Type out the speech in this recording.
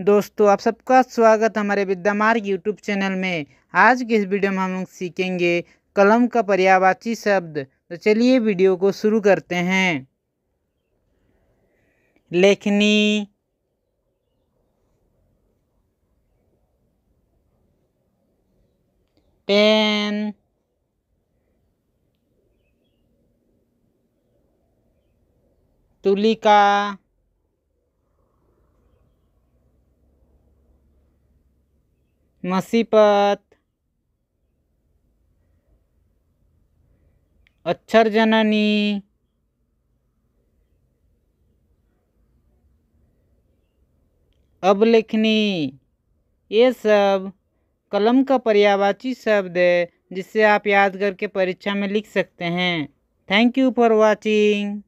दोस्तों आप सबका स्वागत हमारे विद्यामार्ग यूट्यूब चैनल में आज के इस वीडियो में हम लोग सीखेंगे कलम का पर्यावाची शब्द तो चलिए वीडियो को शुरू करते हैं लेखनी पेन तुलिका मसीपत अक्षर जननी अब ये सब कलम का पर्यावाची शब्द है जिससे आप याद करके परीक्षा में लिख सकते हैं थैंक यू फॉर वाचिंग